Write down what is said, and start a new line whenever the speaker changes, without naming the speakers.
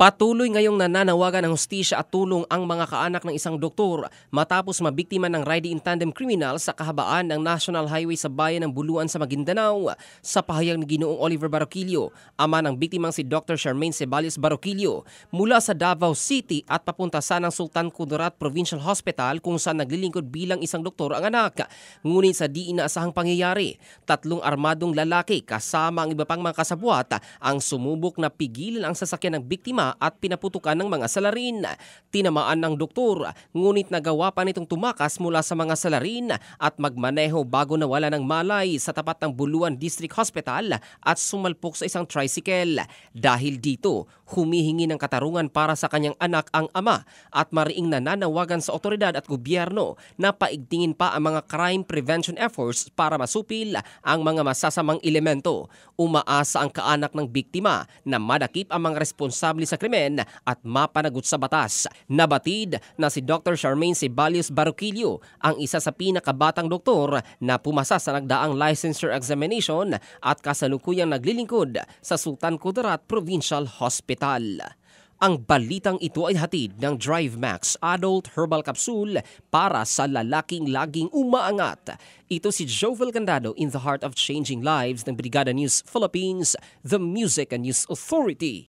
Patuloy ngayong nananawagan ng hustisya at tulong ang mga kaanak ng isang doktor matapos mabiktima ng riding in tandem criminal sa kahabaan ng National Highway sa bayan ng Buluan sa Maguindanao. Sa pahayag ni Ginoong Oliver Baroquillo, ama ng biktimang si Dr. Charmaine Ceballos Baroquillo mula sa Davao City at papunta sa ng Sultan Kudarat Provincial Hospital kung saan naglilingkod bilang isang doktor ang anak. Ngunit sa di inaasahang pangyayari, tatlong armadong lalaki kasama ang iba pang mga kasabuat ang sumubok na pigilan ang sasakyan ng biktima at pinaputukan ng mga salarin. Tinamaan ng doktor, ngunit nagawa pa nitong tumakas mula sa mga salarin at magmaneho bago nawala ng malay sa tapat ng Buluan District Hospital at sumalpok sa isang tricycle. Dahil dito, humihingi ng katarungan para sa kanyang anak ang ama at mariing nananawagan sa otoridad at gobyerno na paigtingin pa ang mga crime prevention efforts para masupil ang mga masasamang elemento. Umaasa ang kaanak ng biktima na madakip ang mga responsable sa krimen at mapanagot sa batas. Nabatid na si Dr. Charmaine Sibalius Baruquillo ang isa sa pinakabatang doktor na pumasa sa nagdaang licensure examination at kasalukuyang naglilingkod sa Sultan Kudarat Provincial Hospital. Ang balitang ito ay hatid ng Drive Max Adult Herbal Capsule para sa lalaking laging umaangat. Ito si Jovel Candado in the Heart of Changing Lives ng Brigada News Philippines, the Music and News Authority.